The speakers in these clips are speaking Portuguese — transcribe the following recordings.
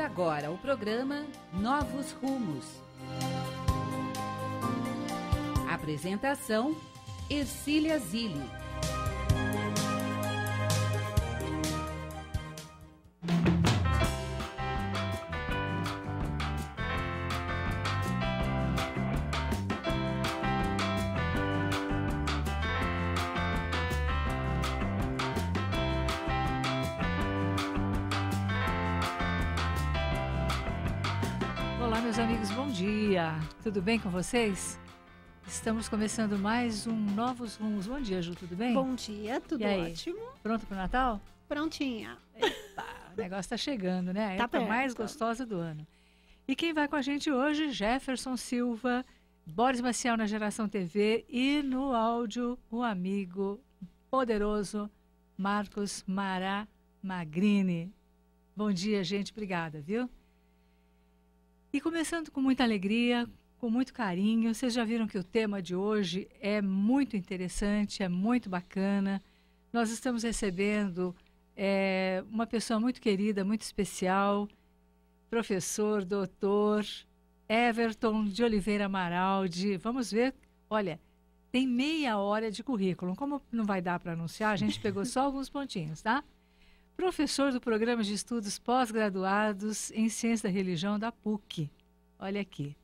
agora o programa Novos Rumos. Apresentação: Ercília Zilli. tudo bem com vocês? Estamos começando mais um Novos Rumos. Bom dia, Ju, tudo bem? Bom dia, tudo ótimo. Pronto para o Natal? Prontinha. Epa, o negócio está chegando, né? A tá mais gostosa do ano. E quem vai com a gente hoje? Jefferson Silva, Boris Maciel na Geração TV e no áudio o amigo poderoso Marcos Mara Magrini. Bom dia, gente. Obrigada, viu? E começando com muita alegria, com muito carinho. Vocês já viram que o tema de hoje é muito interessante, é muito bacana. Nós estamos recebendo é, uma pessoa muito querida, muito especial, professor, doutor Everton de Oliveira Maraldi. Vamos ver, olha, tem meia hora de currículo. Como não vai dar para anunciar, a gente pegou só alguns pontinhos, tá? Professor do Programa de Estudos Pós-Graduados em Ciência da Religião da PUC. Olha aqui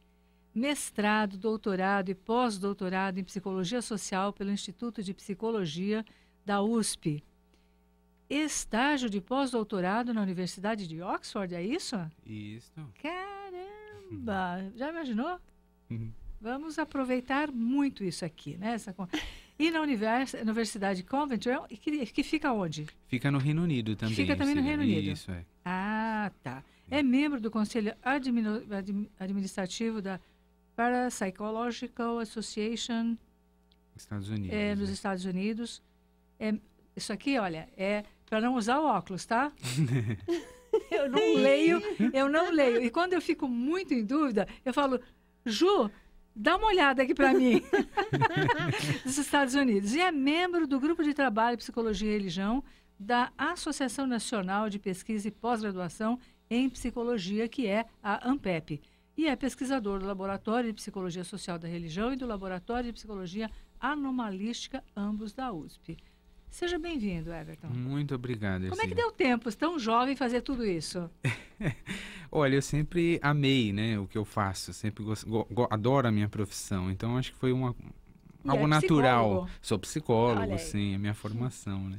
mestrado, doutorado e pós-doutorado em psicologia social pelo Instituto de Psicologia da USP. Estágio de pós-doutorado na Universidade de Oxford, é isso? Isso. Caramba! Já imaginou? Uhum. Vamos aproveitar muito isso aqui, né? Essa... E na univers... Universidade Coventry, que, que fica onde? Fica no Reino Unido também. Fica também no Reino Unido. Isso, é. Ah, tá. É, é membro do Conselho Administrativo da para a Psychological Association Estados Unidos, é, nos né? Estados Unidos. É, isso aqui, olha, é para não usar óculos, tá? eu não leio, eu não leio. E quando eu fico muito em dúvida, eu falo, Ju, dá uma olhada aqui para mim, dos Estados Unidos. E é membro do Grupo de Trabalho Psicologia e Religião da Associação Nacional de Pesquisa e Pós-Graduação em Psicologia, que é a ANPEP e é pesquisador do Laboratório de Psicologia Social da Religião e do Laboratório de Psicologia Anomalística, ambos da USP. Seja bem-vindo, Everton. Muito obrigado. Como é que deu tempo, é tão jovem, fazer tudo isso? Olha, eu sempre amei né, o que eu faço, sempre adoro a minha profissão, então acho que foi uma, algo é natural. Sou psicólogo, sim, é minha formação, né?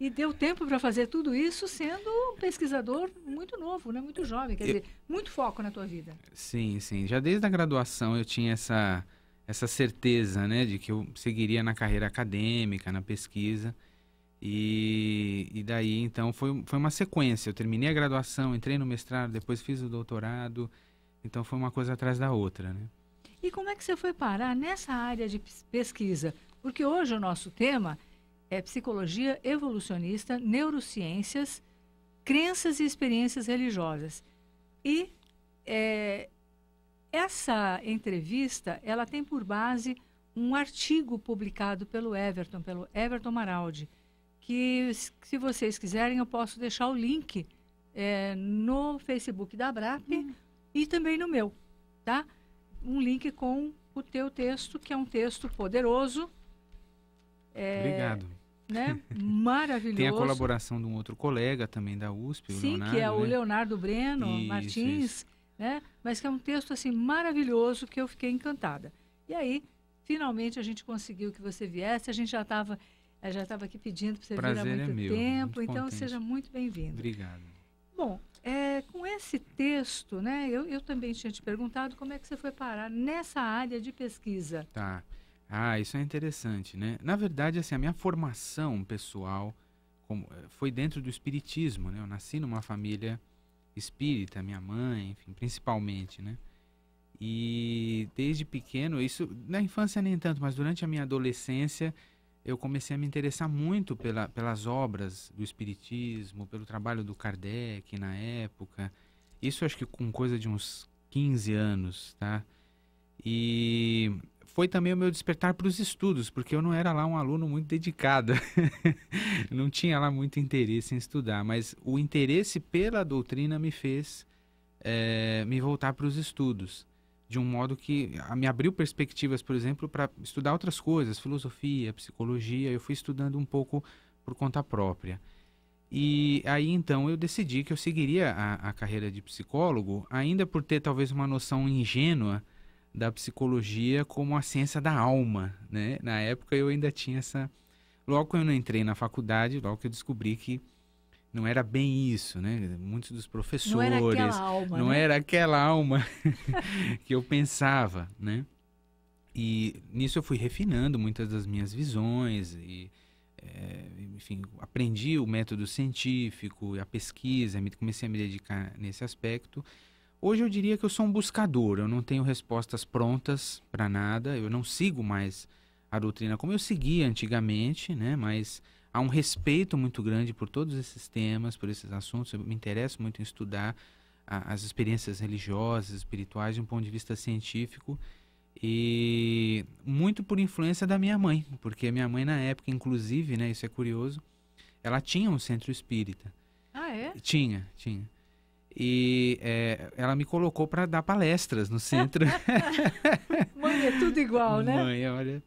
E deu tempo para fazer tudo isso sendo um pesquisador muito novo, né? muito jovem, quer eu... dizer, muito foco na tua vida. Sim, sim. Já desde a graduação eu tinha essa, essa certeza né? de que eu seguiria na carreira acadêmica, na pesquisa. E, e daí, então, foi, foi uma sequência. Eu terminei a graduação, entrei no mestrado, depois fiz o doutorado. Então, foi uma coisa atrás da outra, né? E como é que você foi parar nessa área de pesquisa? Porque hoje o nosso tema é Psicologia Evolucionista, Neurociências, Crenças e Experiências Religiosas. E é, essa entrevista ela tem por base um artigo publicado pelo Everton, pelo Everton Maraldi, que se vocês quiserem eu posso deixar o link é, no Facebook da BRAP hum. e também no meu, tá? Um link com o teu texto, que é um texto poderoso. É, Obrigado né? Maravilhoso. Tem a colaboração de um outro colega também da USP, Sim, Leonardo, que é né? o Leonardo Breno isso, Martins, isso. né? Mas que é um texto assim maravilhoso que eu fiquei encantada. E aí, finalmente a gente conseguiu que você viesse. A gente já estava eh, já estava aqui pedindo para você Prazer vir há é muito é meu, tempo. Muito então contente. seja muito bem-vindo. Obrigado. Bom, é, com esse texto, né? Eu, eu também tinha te perguntado como é que você foi parar nessa área de pesquisa. Tá. Ah, isso é interessante, né? Na verdade, assim, a minha formação pessoal como, eh, foi dentro do espiritismo, né? Eu nasci numa família espírita, minha mãe, enfim, principalmente, né? E desde pequeno, isso na infância nem tanto, mas durante a minha adolescência, eu comecei a me interessar muito pela, pelas obras do Espiritismo, pelo trabalho do Kardec na época. Isso acho que com coisa de uns 15 anos, tá? E foi também o meu despertar para os estudos, porque eu não era lá um aluno muito dedicado. não tinha lá muito interesse em estudar, mas o interesse pela doutrina me fez é, me voltar para os estudos, de um modo que ah, me abriu perspectivas, por exemplo, para estudar outras coisas, filosofia, psicologia. Eu fui estudando um pouco por conta própria. E aí então eu decidi que eu seguiria a, a carreira de psicólogo, ainda por ter talvez uma noção ingênua da psicologia como a ciência da alma, né? Na época eu ainda tinha essa logo eu não entrei na faculdade, logo que eu descobri que não era bem isso, né? Muitos dos professores não era aquela alma, não né? era aquela alma que eu pensava, né? E nisso eu fui refinando muitas das minhas visões e é, enfim, aprendi o método científico, a pesquisa, comecei a me dedicar nesse aspecto Hoje eu diria que eu sou um buscador, eu não tenho respostas prontas para nada, eu não sigo mais a doutrina como eu seguia antigamente, né? Mas há um respeito muito grande por todos esses temas, por esses assuntos. Eu me interesso muito em estudar a, as experiências religiosas, espirituais, de um ponto de vista científico e muito por influência da minha mãe, porque a minha mãe na época, inclusive, né? Isso é curioso, ela tinha um centro espírita. Ah é? Tinha, tinha e é, ela me colocou para dar palestras no centro. Mãe, é tudo igual, né? Mãe, olha.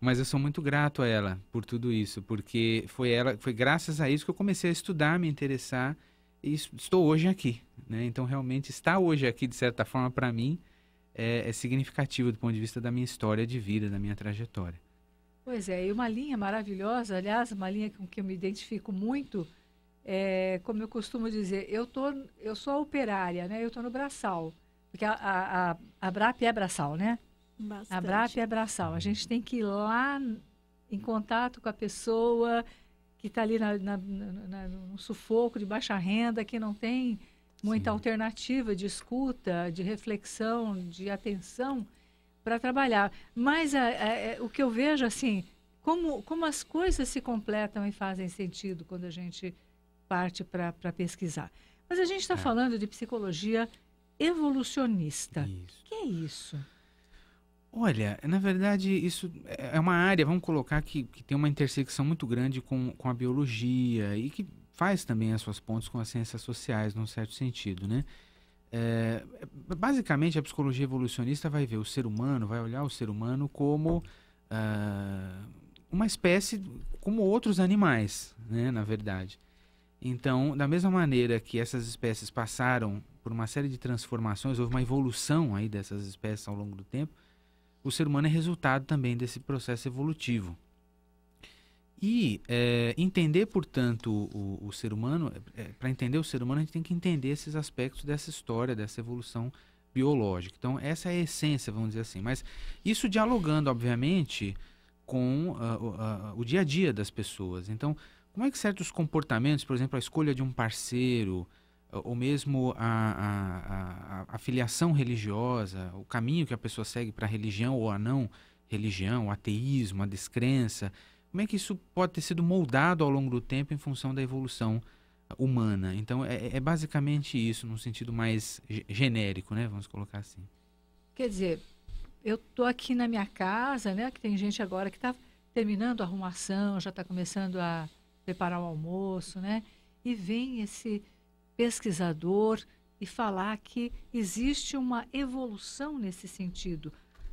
Mas eu sou muito grato a ela por tudo isso, porque foi ela, foi graças a isso que eu comecei a estudar, me interessar e estou hoje aqui, né? Então realmente estar hoje aqui de certa forma para mim é, é significativo do ponto de vista da minha história de vida, da minha trajetória. Pois é, e uma linha maravilhosa, aliás, uma linha com que eu me identifico muito é, como eu costumo dizer, eu, tô, eu sou operária, né? Eu estou no braçal. Porque a, a, a, a BRAP é braçal, né? Bastante. A BRAP é braçal. A gente tem que ir lá em contato com a pessoa que está ali na, na, na, no sufoco de baixa renda, que não tem muita Sim. alternativa de escuta, de reflexão, de atenção para trabalhar. Mas a, é, a, é, é, o que eu vejo, assim, como, como as coisas se completam e fazem sentido quando a gente parte para pesquisar. Mas a gente está é. falando de psicologia evolucionista. O que é isso? Olha, na verdade, isso é, é uma área, vamos colocar, que, que tem uma intersecção muito grande com, com a biologia e que faz também as suas pontes com as ciências sociais, num certo sentido, né? É, basicamente, a psicologia evolucionista vai ver o ser humano, vai olhar o ser humano como uh, uma espécie, como outros animais, né, na verdade. Então, da mesma maneira que essas espécies passaram por uma série de transformações, houve uma evolução aí dessas espécies ao longo do tempo, o ser humano é resultado também desse processo evolutivo. E é, entender, portanto, o, o ser humano, é, é para entender o ser humano, a gente tem que entender esses aspectos dessa história, dessa evolução biológica. Então, essa é a essência, vamos dizer assim. Mas isso dialogando, obviamente, com uh, uh, uh, o dia a dia das pessoas. Então, como é que certos comportamentos, por exemplo, a escolha de um parceiro, ou mesmo a, a, a, a filiação religiosa, o caminho que a pessoa segue para a religião ou a não religião, o ateísmo, a descrença, como é que isso pode ter sido moldado ao longo do tempo em função da evolução humana? Então, é, é basicamente isso, num sentido mais genérico, né? Vamos colocar assim. Quer dizer, eu tô aqui na minha casa, né? Que tem gente agora que está terminando a arrumação, já está começando a preparar o almoço, né? E vem esse pesquisador e falar que existe uma evolução nesse sentido,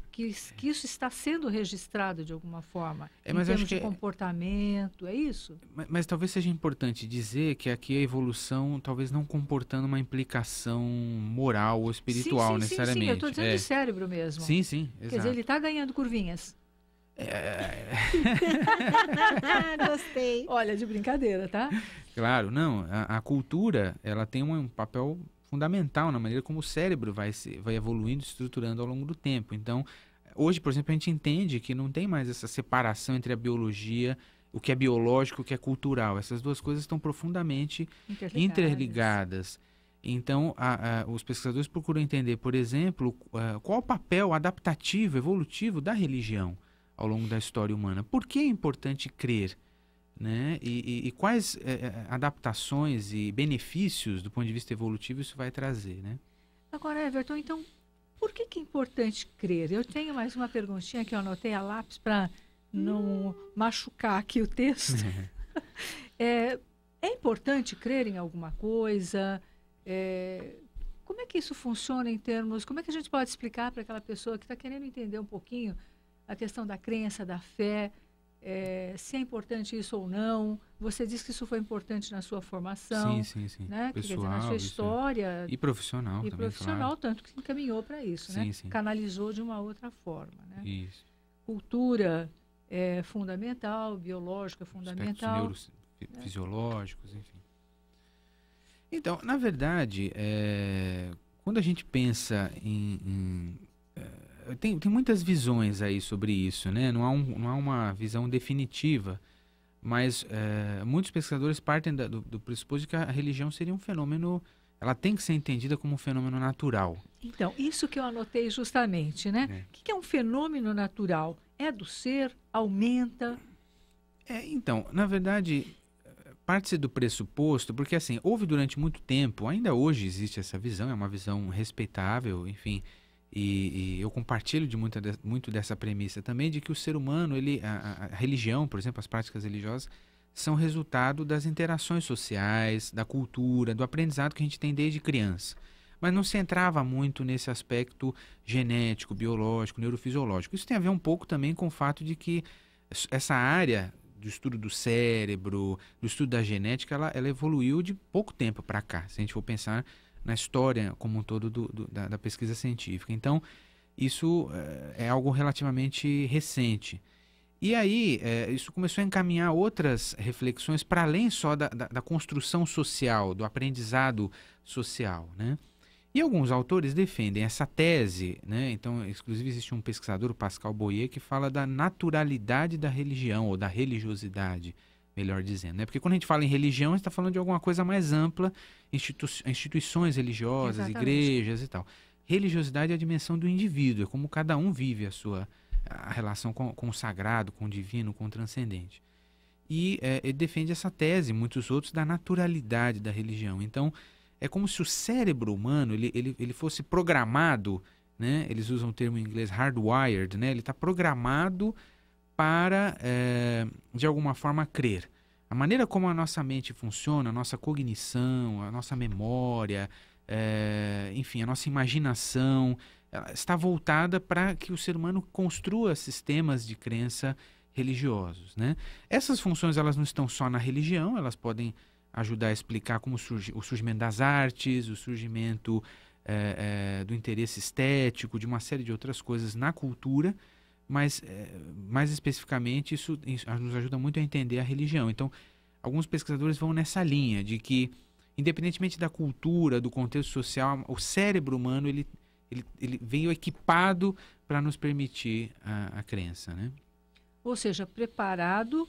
que, é. que isso está sendo registrado de alguma forma, é, mas em termos de é comportamento, é, isso? Mas, mas, talvez seja importante dizer que aqui a evolução talvez não comportando uma implicação moral ou espiritual sim, sim, necessariamente. Sim, sim, eu estou dizendo é. cérebro mesmo. Sim, sim, exato. Quer dizer, ele está ganhando curvinhas. É. Gostei. Olha, de brincadeira, tá? Claro, não. A, a, cultura ela tem um, papel fundamental na maneira como o cérebro vai, se, vai evoluindo, estruturando ao longo do tempo. Então, hoje, por exemplo, a gente entende que não tem mais essa separação entre a biologia, o que é biológico, o que é cultural. Essas duas coisas estão profundamente interligadas. interligadas. Então, a, a, os pesquisadores procuram entender, por exemplo, a, eh, qual o papel adaptativo, evolutivo da religião ao longo da história humana. Por que é importante crer? Né? E, e, e quais é, é, adaptações e benefícios do ponto de vista evolutivo isso vai trazer? Né? Agora, Everton, então, por que, que é importante crer? Eu tenho mais uma perguntinha que eu anotei a lápis para não hum. machucar aqui o texto. é, é importante crer em alguma coisa? É, como é que isso funciona em termos. Como é que a gente pode explicar para aquela pessoa que está querendo entender um pouquinho a questão da crença, da fé, é, se é importante isso ou não. Você disse que isso foi importante na sua formação, sim, sim, sim. Né? Pessoal, dizer, na sua é- história e profissional, e também, profissional claro. tanto que encaminhou para isso, né? sim, né? Sim. Canalizou de uma outra forma, né? Isso. Cultura é fundamental, biológica fundamental, né? fisiológicos, enfim. Então, na verdade, é, quando a gente pensa em, em é, tem, tem muitas visões aí sobre isso, né? Não há, um, não há uma visão definitiva, mas é, muitos pesquisadores partem da, do, do pressuposto de que a religião seria um fenômeno, ela tem que ser entendida como um fenômeno natural. Então, isso que eu anotei justamente, né? É. O que é um fenômeno natural? É do ser? Aumenta? É, então, na verdade, parte-se do pressuposto, porque assim, houve durante muito tempo, ainda hoje existe essa visão, é uma visão respeitável, enfim, e, e, eu compartilho de muita de, muito dessa premissa também de que o ser humano, ele, a, a, religião, por exemplo, as práticas religiosas, são resultado das interações sociais, da cultura, do aprendizado que a gente tem desde criança. Mas não se entrava muito nesse aspecto genético, biológico, neurofisiológico. Isso tem a ver um pouco também com o fato de que essa área do estudo do cérebro, do estudo da genética, ela, ela evoluiu de pouco tempo para cá. Se a gente for pensar na história como um todo do, do, da, da, pesquisa científica. Então, isso é, é algo relativamente recente. E aí, é, isso começou a encaminhar outras reflexões para além só da, da, da, construção social, do aprendizado social, né? E alguns autores defendem essa tese, né? Então, inclusive existe um pesquisador, Pascal Boyer, que fala da naturalidade da religião ou da religiosidade, melhor dizendo. Né? Porque quando a gente fala em religião, a gente está falando de alguma coisa mais ampla, institu instituições religiosas, Exatamente. igrejas e tal. Religiosidade é a dimensão do indivíduo, é como cada um vive a sua a relação com, com o sagrado, com o divino, com o transcendente. E é, defende essa tese, muitos outros, da naturalidade da religião. Então, é como se o cérebro humano ele, ele, ele fosse programado, né? eles usam o termo em inglês hardwired, né? ele está programado para, é, de alguma forma, crer. A maneira como a nossa mente funciona, a nossa cognição, a nossa memória, é, enfim, a nossa imaginação, está voltada para que o ser humano construa sistemas de crença religiosos, né? Essas funções elas não estão só na religião, elas podem ajudar a explicar como surge o surgimento das artes, o surgimento é, é, do interesse estético, de uma série de outras coisas na cultura mas eh, mais especificamente isso, isso nos ajuda muito a entender a religião. Então, alguns pesquisadores vão nessa linha de que, independentemente da cultura, do contexto social, o cérebro humano ele, ele, ele veio equipado para nos permitir a, a crença, né? Ou seja, preparado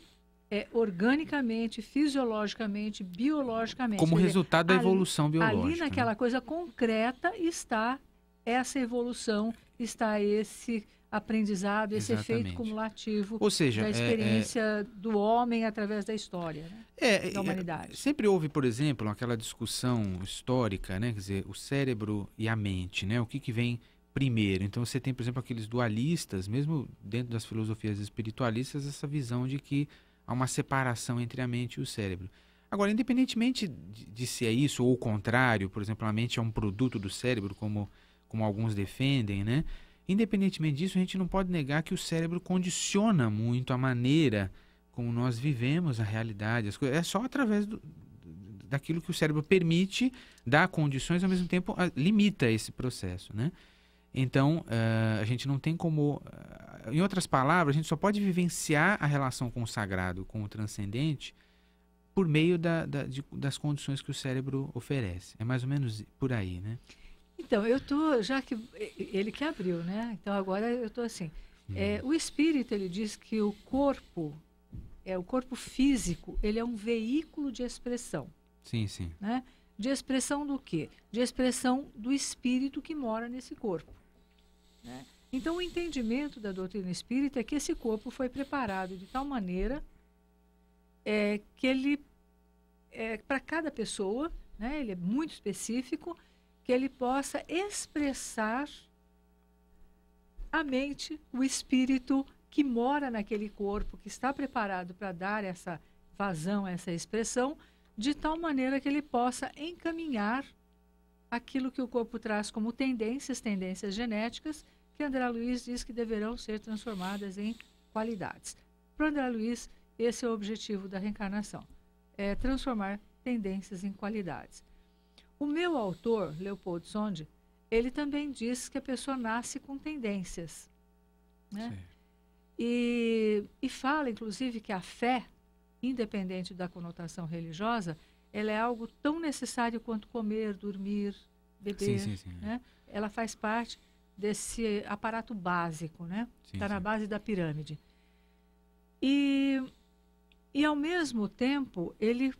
é, organicamente, fisiologicamente, biologicamente. Como dizer, resultado da ali, evolução biológica. Ali né? naquela né? coisa concreta está essa evolução, está esse aprendizado, esse Exatamente. efeito cumulativo Ou seja, da experiência é, é... do homem através da história, né? é, da é, humanidade. sempre houve, por exemplo, aquela discussão histórica, né? Quer dizer, o cérebro e a mente, né? O que, que vem primeiro? Então você tem, por exemplo, aqueles dualistas, mesmo dentro das filosofias espiritualistas, essa visão de que há uma separação entre a mente e o cérebro. Agora, independentemente de, de se é isso ou o contrário, por exemplo, a mente é um produto do cérebro, como, como alguns defendem, né? Independentemente disso, a gente não pode negar que o cérebro condiciona muito a maneira como nós vivemos a realidade. As coisas. É só através do, daquilo que o cérebro permite, dá condições, ao mesmo tempo limita esse processo, né? Então, uh, a gente não tem como. Uh, em outras palavras, a gente só pode vivenciar a relação com o sagrado, com o transcendente, por meio da, da, de, das condições que o cérebro oferece. É mais ou menos por aí, né? Então, eu tô, já que ele que abriu, né? Então agora eu tô assim. É, hum. o espírito ele diz que o corpo, é o corpo físico, ele é um veículo de expressão. Sim, sim. Né? De expressão do quê? De expressão do espírito que mora nesse corpo. Né? Então, o entendimento da doutrina espírita é que esse corpo foi preparado de tal maneira é, que ele, é, para cada pessoa, né, ele é muito específico que ele possa expressar a mente, o espírito que mora naquele corpo, que está preparado para dar essa vazão, essa expressão, de tal maneira que ele possa encaminhar aquilo que o corpo traz como tendências, tendências genéticas, que André Luiz diz que deverão ser transformadas em qualidades. Para André Luiz, esse é o objetivo da reencarnação: é transformar tendências em qualidades. O meu autor, Leopoldo Sonde, ele também diz que a pessoa nasce com tendências. Né? E, e fala, inclusive, que a fé, independente da conotação religiosa, ela é algo tão necessário quanto comer, dormir, beber. Sim, sim, sim, é. né? É. Ela faz parte desse aparato básico, né? Está na base da pirâmide. E, e, ao mesmo tempo, ele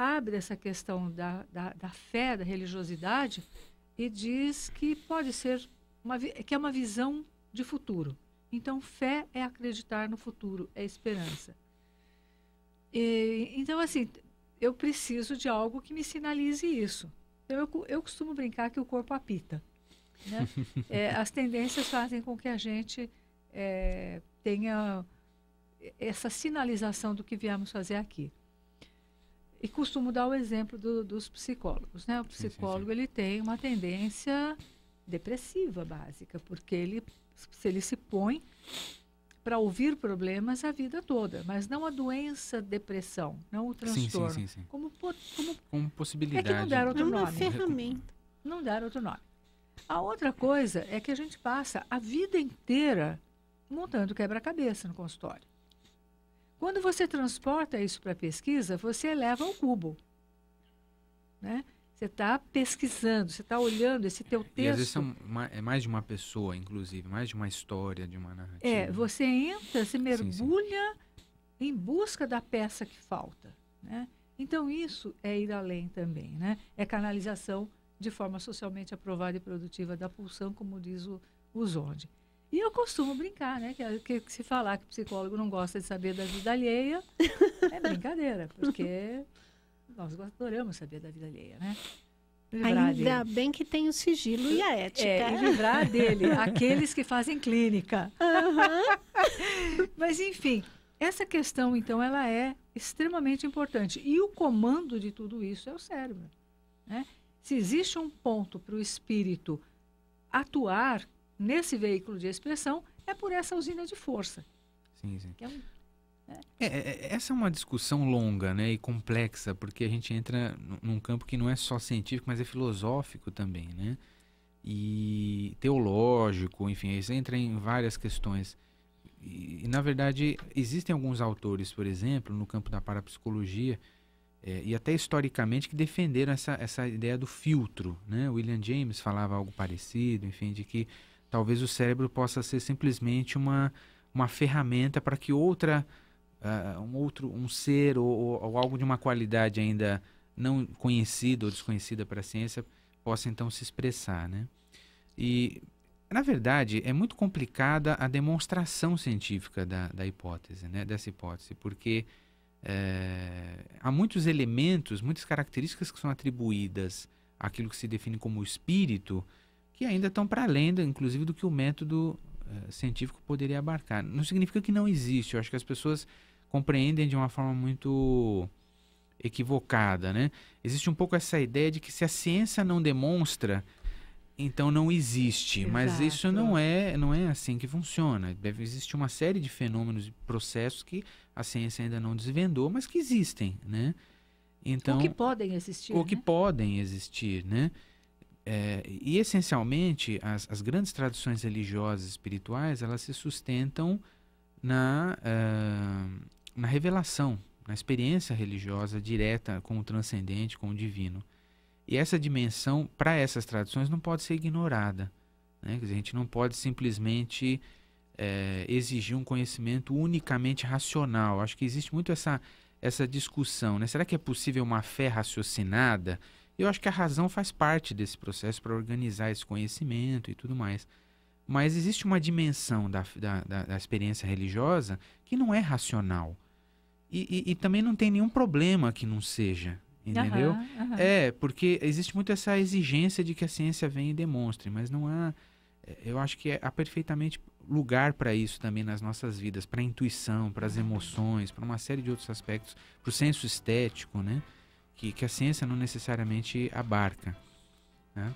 abre essa questão da, da, da fé, da religiosidade, e diz que pode ser uma, que é uma visão de futuro. Então, fé é acreditar no futuro, é esperança. E, então, assim, eu preciso de algo que me sinalize isso. Então, eu, eu costumo brincar que o corpo apita. Né? é, as tendências fazem com que a gente é, tenha essa sinalização do que viemos fazer aqui. E costumo dar o exemplo do, dos psicólogos, né? O psicólogo sim, sim, sim. ele tem uma tendência depressiva básica, porque ele se ele se põe para ouvir problemas a vida toda, mas não a doença depressão, não o transtorno, sim, sim, sim, como, como como possibilidade. É que não deram outro é uma nome. ferramenta. Não deram outro nome. A outra coisa é que a gente passa a vida inteira montando quebra-cabeça no consultório. Quando você transporta isso para pesquisa, você eleva o cubo. Né? Você está pesquisando, você está olhando esse teu texto. E às vezes é, é mais de uma pessoa, inclusive, mais de uma história, de uma narrativa. É, você entra, se mergulha sim, sim. em busca da peça que falta. Né? Então isso é ir além também, né? É canalização de forma socialmente aprovada e produtiva da pulsão, como diz o, o Zonde. E eu costumo brincar, né? É que, que, se falar que o psicólogo não gosta de saber da vida alheia, é brincadeira, porque nós adoramos saber da vida alheia, né? Livrar Ainda dele. bem que tem o sigilo e a é, ética. É, livrar dele, aqueles que fazem clínica. Uhum. Mas, enfim, essa questão, então, ela é extremamente importante. E o comando de tudo isso é o cérebro. Né? Se existe um ponto para o espírito atuar nesse veículo de expressão é por essa usina de força. Sim, sim. É um, né? é, é, é, essa é uma discussão longa né, e complexa, porque a gente entra num campo que não é só científico, mas é filosófico também, né? E teológico, enfim, isso entra em várias questões. E, e, na verdade, existem alguns autores, por exemplo, no campo da parapsicologia, é, e até historicamente, que defenderam essa, essa ideia do filtro. Né? William James falava algo parecido, enfim, de que Talvez o cérebro possa ser simplesmente uma, uma ferramenta para que outra, uh, um outro, um ser ou, ou, algo de uma qualidade ainda não conhecida ou desconhecida para a ciência possa então se expressar, né? E na verdade é muito complicada a demonstração científica da, da hipótese, né? Dessa hipótese, porque é, há muitos elementos, muitas características que são atribuídas àquilo que se define como espírito que ainda estão para além, inclusive, do que o método uh, científico poderia abarcar. Não significa que não existe, eu acho que as pessoas compreendem de uma forma muito equivocada, né? Existe um pouco essa ideia de que se a ciência não demonstra, então não existe. Exato. Mas isso não é, não é assim que funciona. Deve existir uma série de fenômenos e processos que a ciência ainda não desvendou, mas que existem, né? Então, ou que podem existir. O né? que podem existir, né? É, e essencialmente as, as, grandes tradições religiosas espirituais elas se sustentam na, uh, na revelação, na experiência religiosa direta com o transcendente, com o divino. E essa dimensão, para essas tradições, não pode ser ignorada. Né? Dizer, a gente não pode simplesmente é, exigir um conhecimento unicamente racional. Acho que existe muito essa, essa discussão. Né? Será que é possível uma fé raciocinada? Eu acho que a razão faz parte desse processo para organizar esse conhecimento e tudo mais. Mas existe uma dimensão da, da, da, da experiência religiosa que não é racional. E, e, e, também não tem nenhum problema que não seja, entendeu? Uhum, uhum. É, porque existe muito essa exigência de que a ciência venha e demonstre, mas não há. É, eu acho que é, há perfeitamente lugar para isso também nas nossas vidas, para a intuição, para as emoções, para uma série de outros aspectos, para o senso estético, né? que, que a ciência não necessariamente abarca. Né?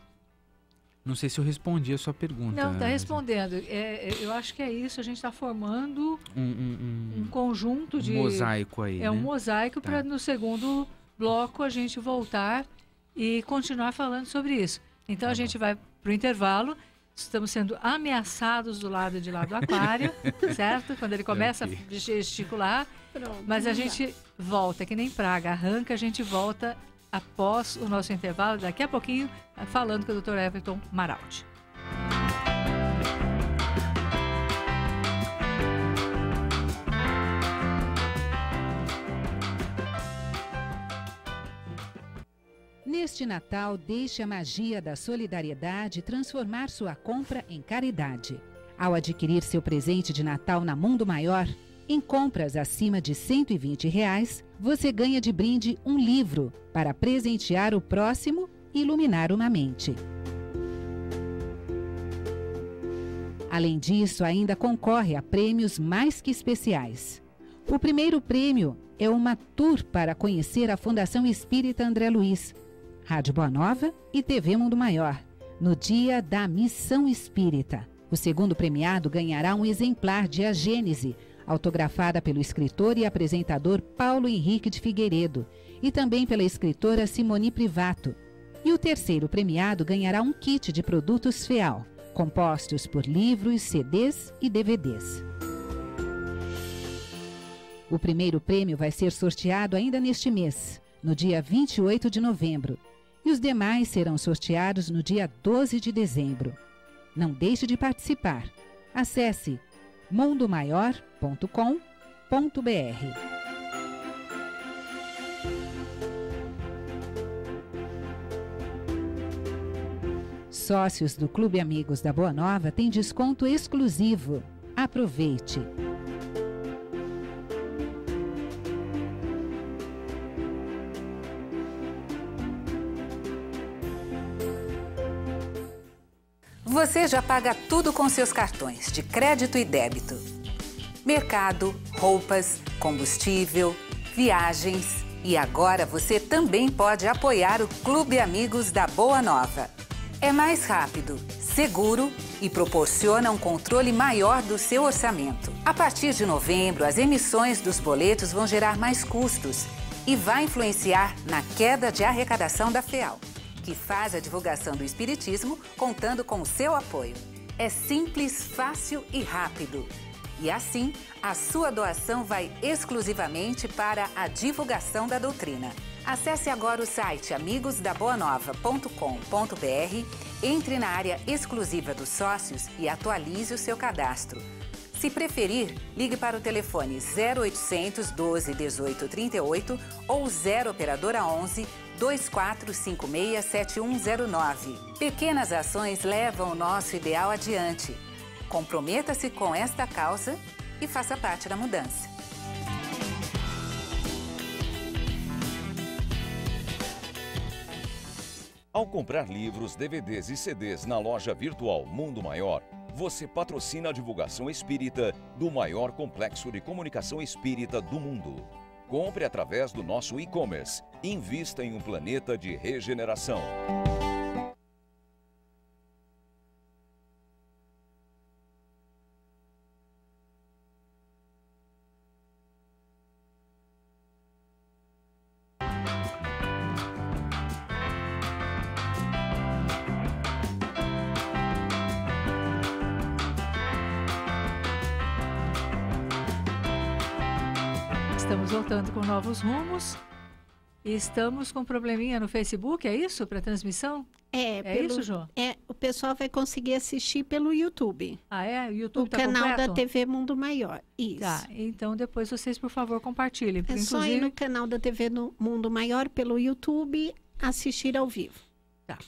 Não sei se eu respondi a sua pergunta. Não, está respondendo. É, é, eu acho que é isso. A gente está formando um, um, um, um, conjunto de. Um mosaico aí. É né? um mosaico tá. para no segundo bloco a gente voltar e continuar falando sobre isso. Então tá a gente bom. vai para o intervalo. Estamos sendo ameaçados do lado de lá do aquário, certo? Quando ele começa a gesticular. Pronto, Mas a gente volta, é que nem praga, arranca, a gente volta após o nosso intervalo, daqui a pouquinho, falando com o Dr. Everton Maraldi. Neste Natal, deixe a magia da solidariedade transformar sua compra em caridade. Ao adquirir seu presente de Natal na Mundo Maior, em compras acima de R$ 120, reais, você ganha de brinde um livro para presentear o próximo e iluminar uma mente. Além disso, ainda concorre a prêmios mais que especiais. O primeiro prêmio é uma tour para conhecer a Fundação Espírita André Luiz, Rádio Boa Nova e TV Mundo Maior, no dia da Missão Espírita. O segundo premiado ganhará um exemplar de A Gênese, autografada pelo escritor e apresentador Paulo Henrique de Figueiredo e também pela escritora Simone Privato. E o terceiro premiado ganhará um kit de produtos FEAL, compostos por livros, CDs e DVDs. O primeiro prêmio vai ser sorteado ainda neste mês, no dia 28 de novembro, e os demais serão sorteados no dia 12 de dezembro. Não deixe de participar. Acesse mundomaior.com.br. Sócios do Clube Amigos da Boa Nova têm desconto exclusivo. Aproveite! Você já paga tudo com seus cartões de crédito e débito: mercado, roupas, combustível, viagens. E agora você também pode apoiar o Clube Amigos da Boa Nova. É mais rápido, seguro e proporciona um controle maior do seu orçamento. A partir de novembro, as emissões dos boletos vão gerar mais custos e vai influenciar na queda de arrecadação da FEAL que faz a divulgação do Espiritismo contando com o seu apoio. É simples, fácil e rápido. E assim, a sua doação vai exclusivamente para a divulgação da doutrina. Acesse agora o site amigosdaboanova.com.br, entre na área exclusiva dos sócios e atualize o seu cadastro. Se preferir, ligue para o telefone 0800 12 18 38 ou 0 operadora 11 2456-7109. Pequenas ações levam o nosso ideal adiante. Comprometa-se com esta causa e faça parte da mudança. Ao comprar livros, DVDs e CDs na loja virtual Mundo Maior, você patrocina a divulgação espírita do maior complexo de comunicação espírita do mundo. Compre através do nosso e-commerce. Invista em um planeta de regeneração. novos rumos. Estamos com um probleminha no Facebook, é isso? Para transmissão? É, é pelo, isso, João? É, o pessoal vai conseguir assistir pelo YouTube. Ah, é? O YouTube O tá canal completo? da TV Mundo Maior. Isso. Tá, então depois vocês, por favor, compartilhem. É inclusive... só ir no canal da TV no Mundo Maior pelo YouTube assistir ao vivo. Tá.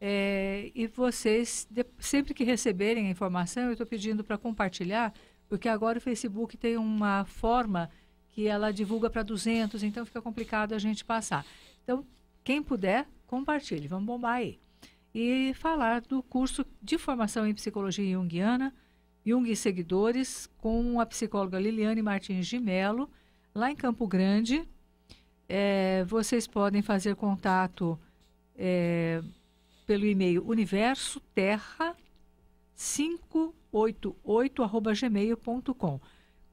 É, e vocês, de, sempre que receberem a informação, eu estou pedindo para compartilhar, porque agora o Facebook tem uma forma que ela divulga para 200, então fica complicado a gente passar. Então, quem puder, compartilhe, vamos bombar aí. E falar do curso de formação em psicologia junguiana, Jung e Seguidores, com a psicóloga Liliane Martins de Mello, lá em Campo Grande. É, vocês podem fazer contato é, pelo e-mail universoterra gmail.com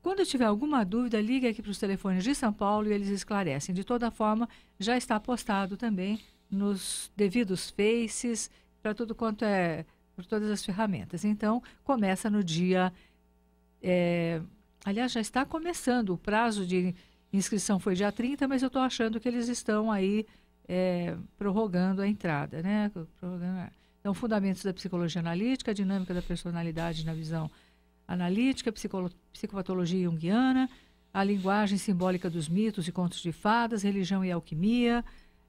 quando tiver alguma dúvida, ligue aqui para os telefones de São Paulo e eles esclarecem. De toda forma, já está postado também nos devidos faces, para tudo quanto é, por todas as ferramentas. Então, começa no dia. É, aliás, já está começando. O prazo de inscrição foi dia 30, mas eu estou achando que eles estão aí é, prorrogando a entrada, né? É. Então, fundamentos da psicologia analítica, dinâmica da personalidade na visão analítica, psicopatologia junguiana, a linguagem simbólica dos mitos e contos de fadas, religião e alquimia,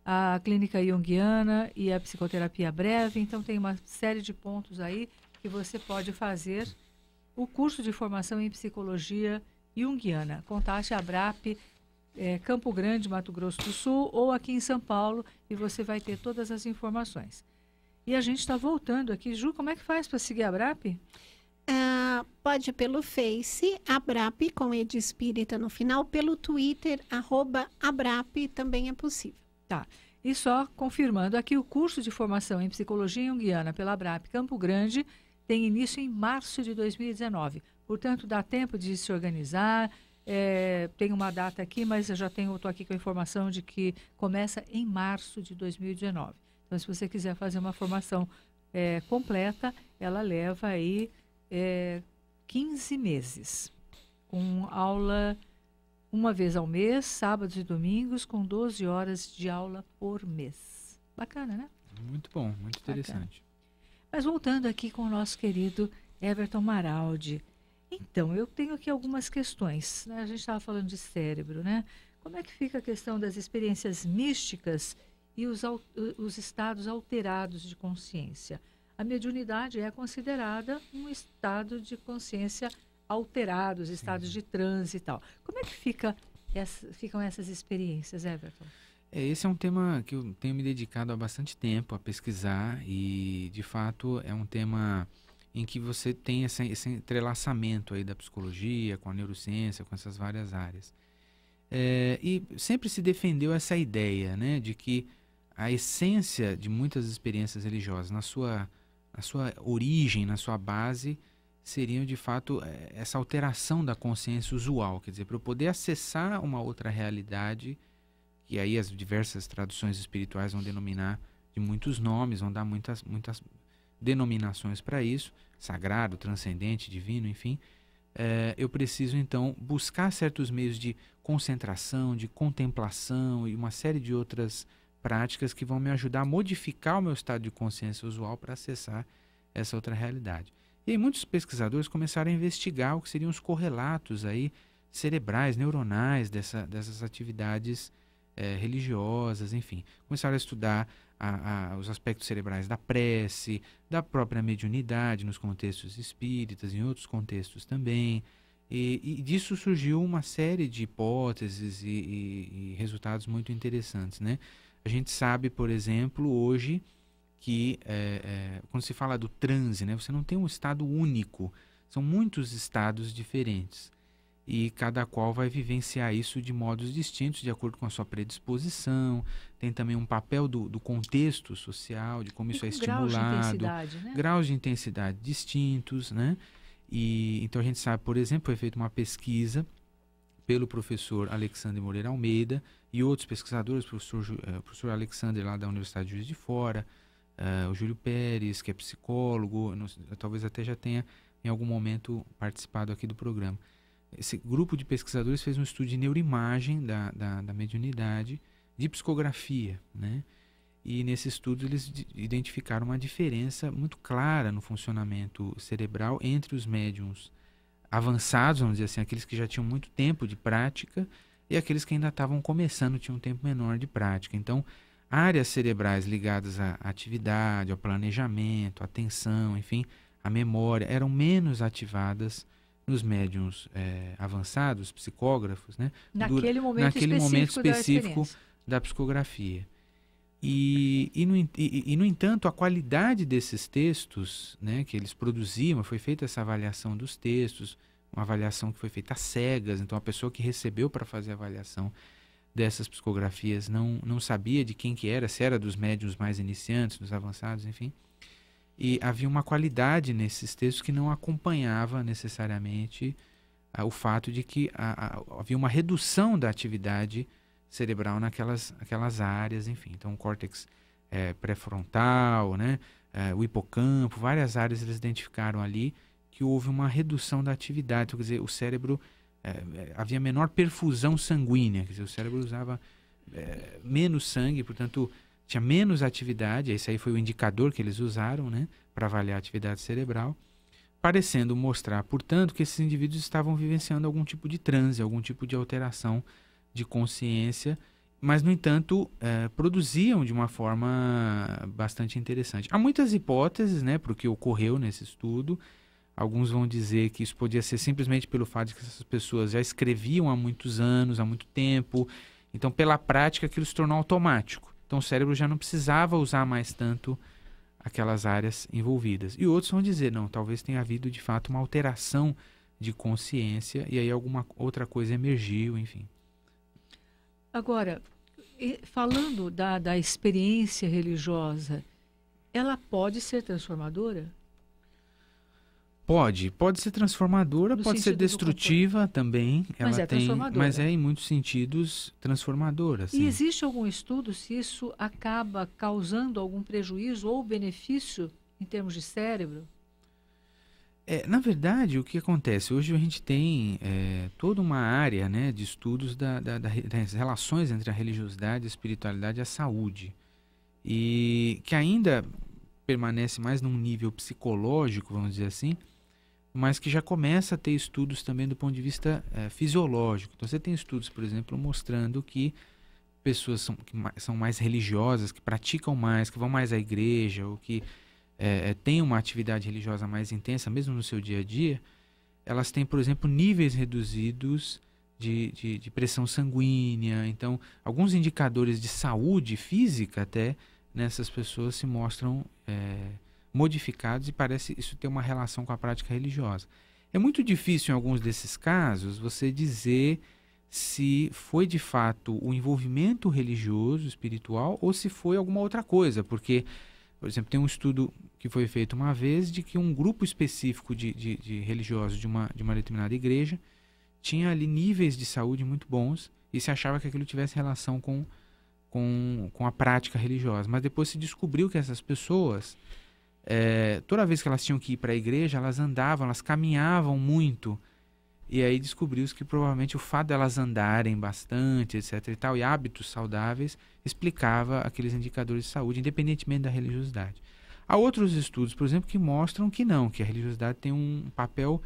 a clínica junguiana e a psicoterapia breve. Então, tem uma série de pontos aí que você pode fazer o curso de formação em psicologia junguiana. Contate a BRAP é, Campo Grande, Mato Grosso do Sul, ou aqui em São Paulo, e você vai ter todas as informações. E a gente está voltando aqui. Ju, como é que faz para seguir a BRAP? Ah, pode pelo Face, Abrap, com Ed Espírita no final, pelo Twitter, arroba Abrap, também é possível. Tá. E só confirmando aqui, o curso de formação em Psicologia Junguiana pela Abrap Campo Grande tem início em março de 2019. Portanto, dá tempo de se organizar. É, tem uma data aqui, mas eu já estou aqui com a informação de que começa em março de 2019. Então, se você quiser fazer uma formação é, completa, ela leva aí é, 15 meses, com aula uma vez ao mês, sábados e domingos, com 12 horas de aula por mês. Bacana, né? Muito bom, muito interessante. Bacana. Mas voltando aqui com o nosso querido Everton Maraldi. Então, eu tenho aqui algumas questões. Né? A gente estava falando de cérebro, né? Como é que fica a questão das experiências místicas e os, os estados alterados de consciência? a mediunidade é considerada um estado de consciência alterado, os estados Sim. de transe e tal. Como é que fica essa, ficam essas experiências, Everton? É, esse é um tema que eu tenho me dedicado há bastante tempo a pesquisar e, de fato, é um tema em que você tem esse entrelaçamento aí da psicologia com a neurociência, com essas várias áreas. É, e sempre se defendeu essa ideia né, de que a essência de muitas experiências religiosas, na sua a sua origem, na sua base, seriam de fato eh, essa alteração da consciência usual, quer dizer, para eu poder acessar uma outra realidade, que aí as diversas traduções espirituais vão denominar de muitos nomes, vão dar muitas, muitas denominações para isso, sagrado, transcendente, divino, enfim. É, eu preciso então buscar certos meios de concentração, de contemplação e uma série de outras práticas que vão me ajudar a modificar o meu estado de consciência usual para acessar essa outra realidade. E aí muitos pesquisadores começaram a investigar o que seriam os correlatos aí cerebrais, neuronais dessa, dessas atividades é, religiosas, enfim. Começaram a estudar a, a, os aspectos cerebrais da prece, da própria mediunidade nos contextos espíritas, em outros contextos também. E, e disso surgiu uma série de hipóteses e, e, e resultados muito interessantes, né? A gente sabe, por exemplo, hoje que é, é, quando se fala do transe, né, você não tem um estado único, são muitos estados diferentes e cada qual vai vivenciar isso de modos distintos, de acordo com a sua predisposição. Tem também um papel do, do contexto social, de como e isso é estimulado. Graus de intensidade, né? Graus de intensidade distintos, né? E, então a gente sabe, por exemplo, foi feita uma pesquisa pelo professor Alexandre Moreira Almeida e outros pesquisadores, o professor, uh, professor Alexandre lá da Universidade de Juiz de Fora, uh, o Júlio Pérez, que é psicólogo, não, talvez até já tenha em algum momento participado aqui do programa. Esse grupo de pesquisadores fez um estudo de neuroimagem da, da, da mediunidade, de psicografia, né? E nesse estudo eles identificaram uma diferença muito clara no funcionamento cerebral entre os médiums avançados, vamos dizer assim, aqueles que já tinham muito tempo de prática e aqueles que ainda estavam começando, tinham um tempo menor de prática. Então, áreas cerebrais ligadas à atividade, ao planejamento, à atenção, enfim, à memória, eram menos ativadas nos médiums é, avançados, psicógrafos, né? Naquele momento naquele específico, momento específico da, da psicografia. E, e, no, e, e, no entanto, a qualidade desses textos né, que eles produziam, foi feita essa avaliação dos textos, uma avaliação que foi feita a cegas, então a pessoa que recebeu para fazer a avaliação dessas psicografias não, não sabia de quem que era, se era dos médiums mais iniciantes, dos avançados, enfim. E havia uma qualidade nesses textos que não acompanhava necessariamente ah, o fato de que ah, ah, havia uma redução da atividade cerebral naquelas aquelas áreas, enfim. Então, o córtex é, pré-frontal, né? É, o hipocampo, várias áreas eles identificaram ali que houve uma redução da atividade, então, quer dizer, o cérebro é, é, havia menor perfusão sanguínea, quer dizer, o cérebro usava é, menos sangue, portanto tinha menos atividade. Esse aí foi o indicador que eles usaram, né, para avaliar a atividade cerebral parecendo mostrar, portanto, que esses indivíduos estavam vivenciando algum tipo de transe, algum tipo de alteração de consciência, mas, no entanto, é, produziam de uma forma bastante interessante. Há muitas hipóteses né, para o que ocorreu nesse estudo. Alguns vão dizer que isso podia ser simplesmente pelo fato de que essas pessoas já escreviam há muitos anos, há muito tempo. Então, pela prática, aquilo se tornou automático. Então, o cérebro já não precisava usar mais tanto aquelas áreas envolvidas. E outros vão dizer, não, talvez tenha havido de fato uma alteração de consciência e aí alguma outra coisa emergiu, enfim. Agora, falando da, da experiência religiosa, ela pode ser transformadora? Pode, pode ser transformadora, no pode ser destrutiva também. Mas ela é tem, mas é em muitos sentidos transformadora. Sim. E existe algum estudo se isso acaba causando algum prejuízo ou benefício em termos de cérebro? É, na verdade, o que acontece? Hoje a gente tem é, toda uma área né, de estudos da, da, da, das relações entre a religiosidade, a espiritualidade e a saúde. E que ainda permanece mais num nível psicológico, vamos dizer assim, mas que já começa a ter estudos também do ponto de vista é, fisiológico. Então você tem estudos, por exemplo, mostrando que pessoas são, que são mais religiosas, que praticam mais, que vão mais à igreja, ou que é, é têm uma atividade religiosa mais intensa, mesmo no seu dia a dia, elas têm, por exemplo, níveis reduzidos de, de, de pressão sanguínea. Então, alguns indicadores de saúde física até nessas pessoas se mostram é, modificados e parece isso ter uma relação com a prática religiosa. É muito difícil, em alguns desses casos, você dizer se foi de fato o envolvimento religioso, espiritual, ou se foi alguma outra coisa, porque, por exemplo, tem um estudo que foi feito uma vez de que um grupo específico de, de, de religiosos de uma, de uma determinada igreja tinha ali níveis de saúde muito bons e se achava que aquilo tivesse relação com, com, com a prática religiosa. Mas depois se descobriu que essas pessoas, é, toda vez que elas tinham que ir para a igreja, elas andavam, elas caminhavam muito. E aí descobriu-se que provavelmente o fato delas de andarem bastante, etc. e tal, e hábitos saudáveis, explicava aqueles indicadores de saúde, independentemente da religiosidade. Há outros estudos, por exemplo, que mostram que não, que a religiosidade tem um papel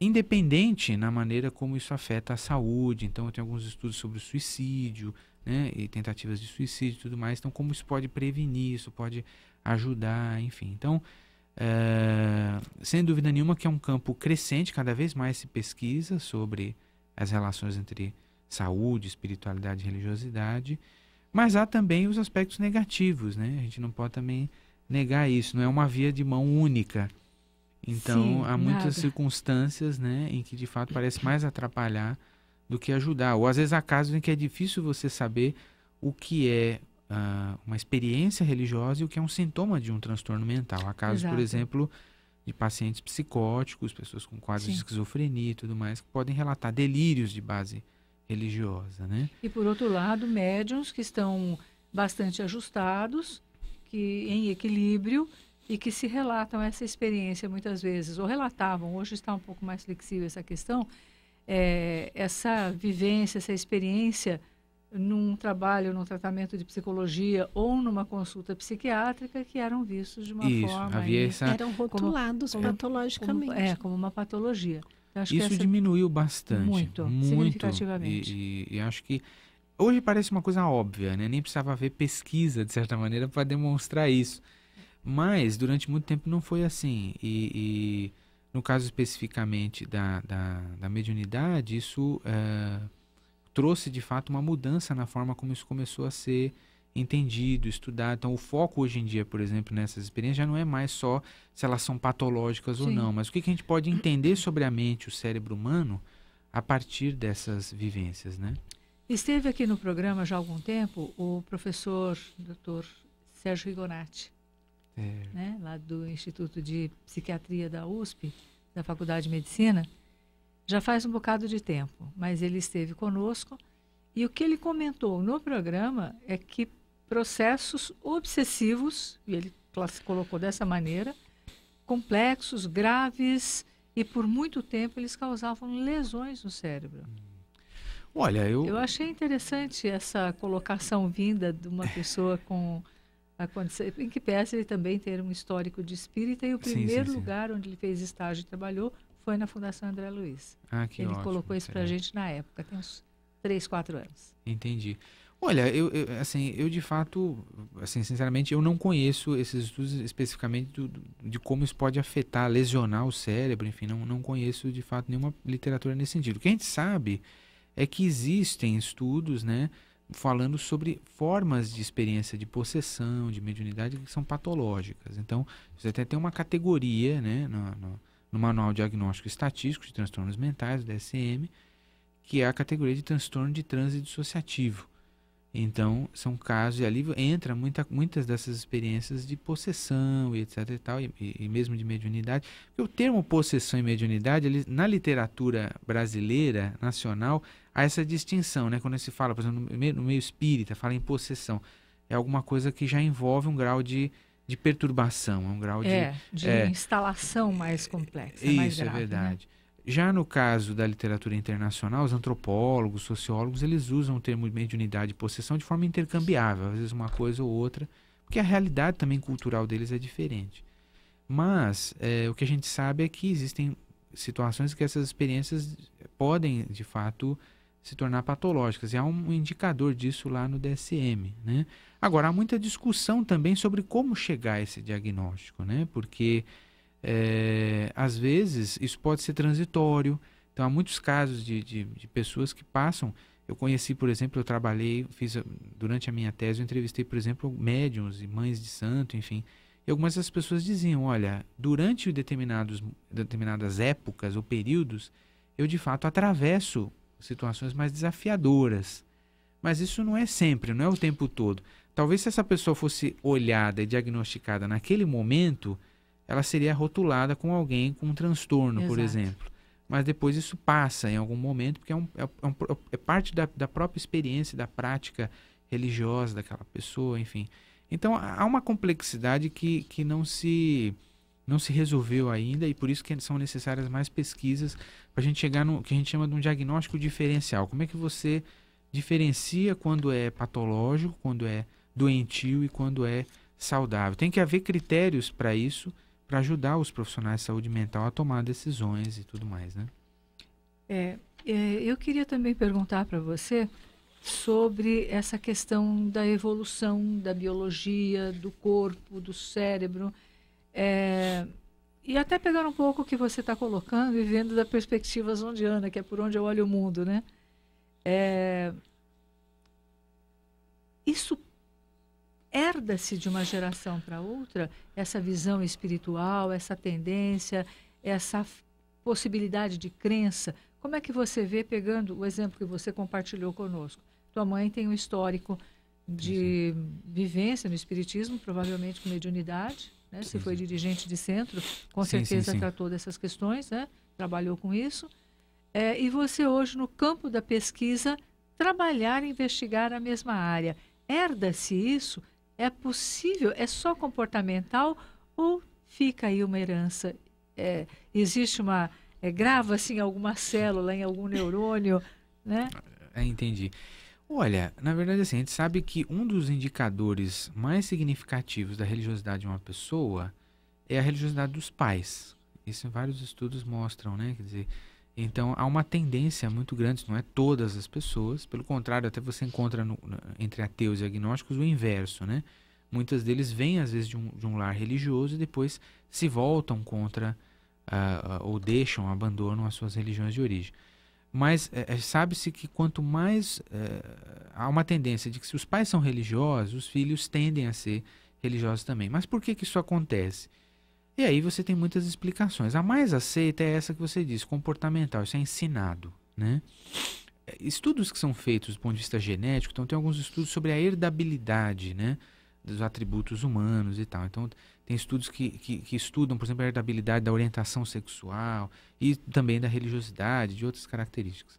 independente na maneira como isso afeta a saúde. Então, tem alguns estudos sobre suicídio, né, e tentativas de suicídio e tudo mais. Então, como isso pode prevenir, isso pode ajudar, enfim. Então, é, sem dúvida nenhuma que é um campo crescente, cada vez mais se pesquisa sobre as relações entre saúde, espiritualidade e religiosidade. Mas há também os aspectos negativos, né? A gente não pode também negar isso, não é uma via de mão única. Então, Sim, há muitas nada. circunstâncias, né, em que de fato parece mais atrapalhar do que ajudar. Ou às vezes há casos em que é difícil você saber o que é uh, uma experiência religiosa e o que é um sintoma de um transtorno mental. Há casos, Exato. por exemplo, de pacientes psicóticos, pessoas com quadros de esquizofrenia e tudo mais, que podem relatar delírios de base religiosa, né? E por outro lado, médiums que estão bastante ajustados, que em equilíbrio e que se relatam essa experiência muitas vezes, ou relatavam, hoje está um pouco mais flexível essa questão, é, essa vivência, essa experiência num trabalho, num tratamento de psicologia ou numa consulta psiquiátrica que eram vistos de uma Isso, forma... Havia essa... Eram rotulados como, é, patologicamente. Como, é, como uma patologia. Então, Isso diminuiu bastante. Muito, muito significativamente. E, e, e acho que Hoje parece uma coisa óbvia, né? Nem precisava haver pesquisa, de certa maneira, para demonstrar isso. Mas durante muito tempo não foi assim. E, e no caso especificamente da, da, da mediunidade, isso é, trouxe de fato uma mudança na forma como isso começou a ser entendido, estudado. Então, o foco hoje em dia, por exemplo, nessas experiências já não é mais só se elas são patológicas Sim. ou não, mas o que, que a gente pode entender sobre a mente, o cérebro humano, a partir dessas vivências, né? Esteve aqui no programa já há algum tempo o professor Dr. Sérgio Rigonati, é. né, lá do Instituto de Psiquiatria da USP, da Faculdade de Medicina, já faz um bocado de tempo, mas ele esteve conosco e o que ele comentou no programa é que processos obsessivos, e ele colocou dessa maneira, complexos, graves, e por muito tempo eles causavam lesões no cérebro. Hum. Olha, eu... eu achei interessante essa colocação vinda de uma pessoa com a condição, em que peça ele também ter um histórico de espírita e o primeiro sim, sim, lugar sim. onde ele fez estágio e trabalhou foi na Fundação André Luiz. Ah, que ele ótimo, colocou isso para a gente na época, tem uns três, quatro anos. Entendi. Olha, eu, eu, assim, eu de fato, assim, sinceramente, eu não conheço esses estudos especificamente do, de como isso pode afetar, lesionar o cérebro, enfim, não, não conheço de fato nenhuma literatura nesse sentido. O que a gente sabe é que existem estudos, né, falando sobre formas de experiência de possessão, de mediunidade que são patológicas. Então, você até tem uma categoria, né, no, no, no Manual Diagnóstico Estatístico de Transtornos Mentais, do DSM, que é a categoria de transtorno de transe dissociativo. Então, são casos, e ali entra muita, muitas dessas experiências de possessão e etc e tal, e, e mesmo de mediunidade. Porque o termo possessão e mediunidade, ele, na literatura brasileira, nacional, há essa distinção, né? Quando se fala, por exemplo, no meio, no meio espírita, fala em possessão. É alguma coisa que já envolve um grau de, de perturbação, é um grau de... É, de é, instalação mais complexa, isso, mais é grave, é verdade. Né? Já no caso da literatura internacional, os antropólogos, sociólogos, eles usam o termo mediunidade e possessão de forma intercambiável, às vezes uma coisa ou outra, porque a realidade também cultural deles é diferente. Mas é, o que a gente sabe é que existem situações que essas experiências podem, de fato, se tornar patológicas. E há um indicador disso lá no DSM. Né? Agora, há muita discussão também sobre como chegar a esse diagnóstico, né? porque é, às vezes isso pode ser transitório. Então há muitos casos de, de, de pessoas que passam. Eu conheci, por exemplo, eu trabalhei, fiz durante a minha tese, eu entrevistei, por exemplo, médiums e mães de santo, enfim. E algumas dessas pessoas diziam: olha, durante determinados, determinadas épocas ou períodos, eu de fato atravesso situações mais desafiadoras. Mas isso não é sempre, não é o tempo todo. Talvez se essa pessoa fosse olhada e diagnosticada naquele momento, ela seria rotulada com alguém com um transtorno, Exato. por exemplo. Mas depois isso passa em algum momento, porque é, um, é, é um, é parte da, da, própria experiência, da prática religiosa daquela pessoa, enfim. Então há uma complexidade que, que não se não se resolveu ainda e por isso que são necessárias mais pesquisas para a gente chegar no que a gente chama de um diagnóstico diferencial. Como é que você diferencia quando é patológico, quando é doentio e quando é saudável? Tem que haver critérios para isso para ajudar os profissionais de saúde mental a tomar decisões e tudo mais, né? É, é eu queria também perguntar para você sobre essa questão da evolução da biologia, do corpo, do cérebro. É, e até pegar um pouco o que você está colocando e vendo da perspectiva zondiana, que é por onde eu olho o mundo, né? É, isso herda-se de uma geração para outra essa visão espiritual, essa tendência, essa possibilidade de crença. Como é que você vê, pegando o exemplo que você compartilhou conosco? Tua mãe tem um histórico de Sim. vivência no espiritismo, provavelmente com mediunidade, né? se foi dirigente de centro, com sim, certeza sim, tratou dessas questões, né? trabalhou com isso. É, e você hoje, no campo da pesquisa, trabalhar e investigar a mesma área. Herda-se isso? É possível? É só comportamental ou fica aí uma herança? É, existe uma. É, grava assim alguma célula em algum neurônio, né? É, entendi. Olha, na verdade assim, a gente sabe que um dos indicadores mais significativos da religiosidade de uma pessoa é a religiosidade dos pais. Isso vários estudos mostram, né? Quer dizer, então há uma tendência muito grande, não é todas as pessoas, pelo contrário, até você encontra no, entre ateus e agnósticos o inverso, né? Muitas deles vêm às vezes de um, de um lar religioso e depois se voltam contra uh, ou deixam, abandonam as suas religiões de origem. Mas é, é, sabe-se que quanto mais é, há uma tendência de que se os pais são religiosos, os filhos tendem a ser religiosos também. Mas por que, que isso acontece? E aí você tem muitas explicações. A mais aceita é essa que você diz, comportamental, isso é ensinado, né? Estudos que são feitos do ponto de vista genético, então tem alguns estudos sobre a herdabilidade, né? Dos atributos humanos e tal. Então, tem estudos que, que, que estudam, por exemplo, a herdabilidade da orientação sexual e também da religiosidade, de outras características.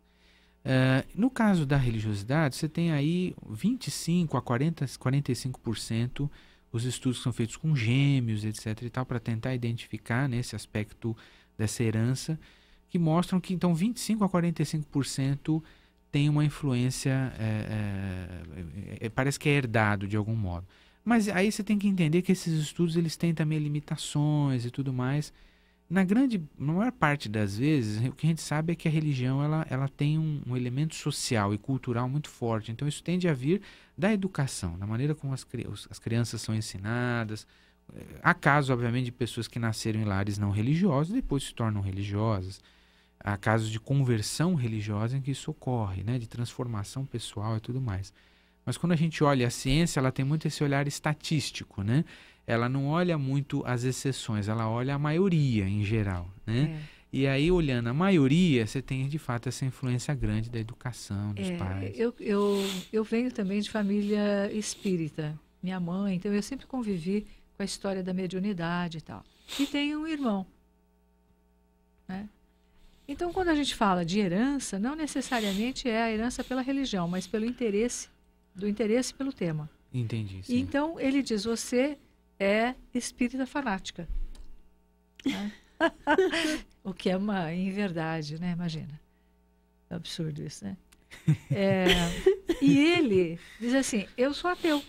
Uh, no caso da religiosidade, você tem aí 25 a 40, 45% os estudos que são feitos com gêmeos, etc. e tal, para tentar identificar né, esse aspecto dessa herança, que mostram que então 25 a 45% tem uma influência, é é, é, é, parece que é herdado de algum modo. Mas aí você tem que entender que esses estudos eles têm também limitações e tudo mais na grande, na maior parte das vezes, o que a gente sabe é que a religião ela, ela tem um, um, elemento social e cultural muito forte. Então isso tende a vir da educação, da maneira como as, as crianças são ensinadas. É, há casos, obviamente, de pessoas que nasceram em lares não religiosos e depois se tornam religiosas. Há casos de conversão religiosa em que isso ocorre, né? de transformação pessoal e tudo mais. Mas quando a gente olha a ciência, ela tem muito esse olhar estatístico, né? ela não olha muito as exceções, ela olha a maioria em geral, né? É. E aí, olhando a maioria, você tem de fato essa influência grande da educação dos é, pais. Eu, eu, eu venho também de família espírita, minha mãe, então eu sempre convivi com a história da mediunidade e tal. E tenho um irmão. Né? Então, quando a gente fala de herança, não necessariamente é a herança pela religião, mas pelo interesse, do interesse pelo tema. Entendi. Sim. Então, ele diz: você é espírita fanática. Né? o que é uma inverdade, né? Imagina. É absurdo isso, né? É, e ele diz assim: Eu sou ateu.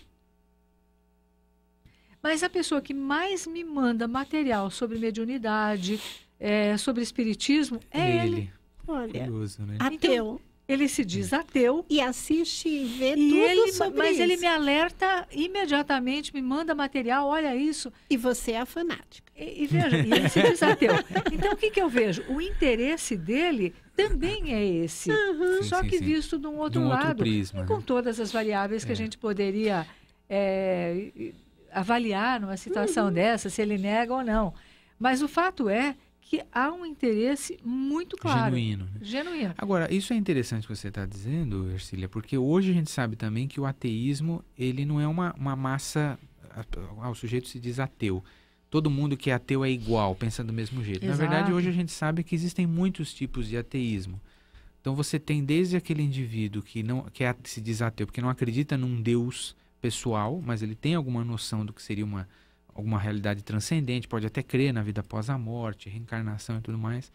Mas a pessoa que mais me manda material sobre mediunidade, é, sobre espiritismo, é ele. ele. Olha, Curioso, né? ateu. Então, ele se diz ateu. E assiste e vê e tudo ele, sobre Mas isso. ele me alerta imediatamente, me manda material, olha isso. E você é a fanática. E, e veja, e ele se diz ateu. Então, o que, que eu vejo? O interesse dele também é esse. Uhum. Sim, só sim, que sim. visto de um outro de um lado. Outro prisma, e com né? todas as variáveis é. que a é. gente poderia é, avaliar numa situação uhum. dessa, se ele nega ou não. Mas o fato é que há um interesse muito claro. Genuíno. Né? Genuíno. Agora, isso é interessante que você está dizendo, Ercília, porque hoje a gente sabe também que o ateísmo, ele não é uma, uma massa... Ah, o sujeito se diz ateu todo mundo que é ateu é igual, pensa do mesmo jeito. Exato. Na verdade, hoje a gente sabe que existem muitos tipos de ateísmo. Então você tem desde aquele indivíduo que não que é, se diz ateu, porque não acredita num Deus pessoal, mas ele tem alguma noção do que seria uma alguma realidade transcendente, pode até crer na vida após a morte, reencarnação e tudo mais,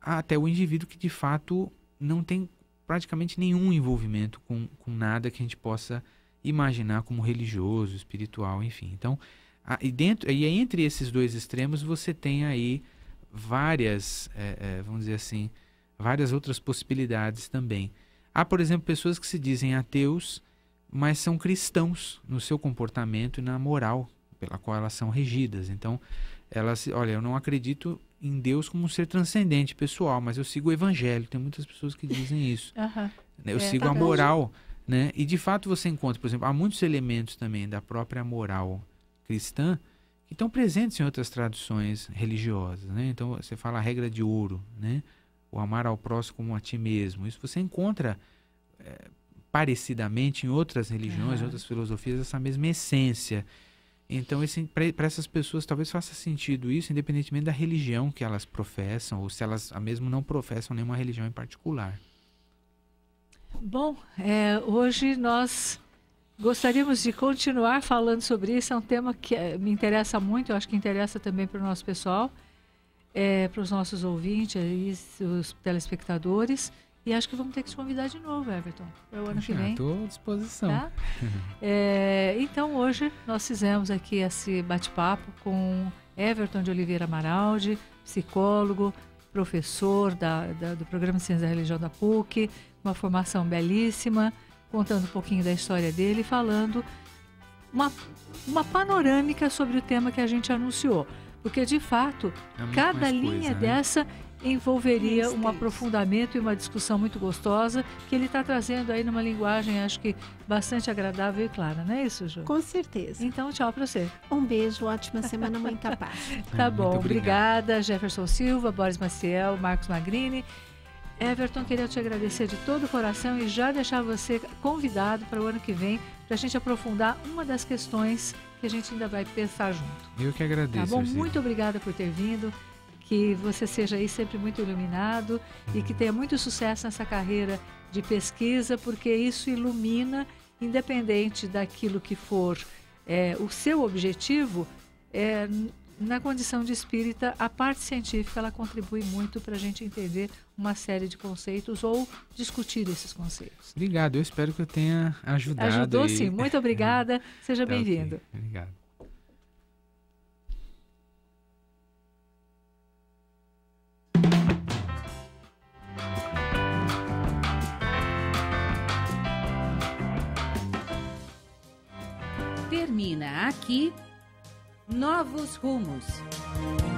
até o indivíduo que de fato não tem praticamente nenhum envolvimento com, com nada que a gente possa imaginar como religioso, espiritual, enfim. Então, a, e, dentro, e entre esses dois extremos você tem aí várias, é, é, vamos dizer assim, várias outras possibilidades também. Há, por exemplo, pessoas que se dizem ateus, mas são cristãos no seu comportamento e na moral pela qual elas são regidas. Então, elas, olha, eu não acredito em Deus como um ser transcendente, pessoal, mas eu sigo o evangelho. Tem muitas pessoas que dizem isso. Uhum. Eu é, sigo tá a moral, né? E de fato você encontra, por exemplo, há muitos elementos também da própria moral cristã que estão presentes em outras tradições religiosas, né? Então você fala a regra de ouro, né? O amar ao próximo como a ti mesmo. Isso você encontra é, parecidamente em outras religiões, uhum. outras filosofias, essa mesma essência então, para essas pessoas, talvez faça sentido isso, independentemente da religião que elas professam, ou se elas ah, mesmo não professam nenhuma religião em particular. Bom, é, hoje nós gostaríamos de continuar falando sobre isso. É um tema que é, me interessa muito, eu acho que interessa também para o nosso pessoal, é, para os nossos ouvintes, os telespectadores. E acho que vamos ter que te convidar de novo, Everton, para o ano Já, que vem. Estou à disposição. Tá? é, então, hoje nós fizemos aqui esse bate-papo com Everton de Oliveira Amaraldi, psicólogo, professor da, da, do Programa de Ciência da Religião da PUC, uma formação belíssima, contando um pouquinho da história dele e falando uma, uma panorâmica sobre o tema que a gente anunciou. Porque, de fato, é cada linha coisa, né? dessa envolveria um aprofundamento e uma discussão muito gostosa que ele está trazendo aí numa linguagem, acho que bastante agradável e clara, não é isso, Ju? Com certeza. Então, tchau para você. Um beijo, ótima semana, muita paz. tá bom, obrigada, Jefferson Silva, Boris Maciel, Marcos Magrini. Everton, queria te agradecer de todo o coração e já deixar você convidado para o ano que vem para a gente aprofundar uma das questões que a gente ainda vai pensar junto. Eu que agradeço. Tá bom? Muito obrigada por ter vindo que você seja aí sempre muito iluminado e que tenha muito sucesso nessa carreira de pesquisa, porque isso ilumina, independente daquilo que for é, o seu objetivo, é, na condição de espírita, a parte científica ela contribui muito para a gente entender uma série de conceitos ou discutir esses conceitos. Obrigado, eu espero que eu tenha ajudado. Ajudou e... sim, muito obrigada, seja tá bem-vindo. Okay. Obrigado. termina aqui Novos Rumos.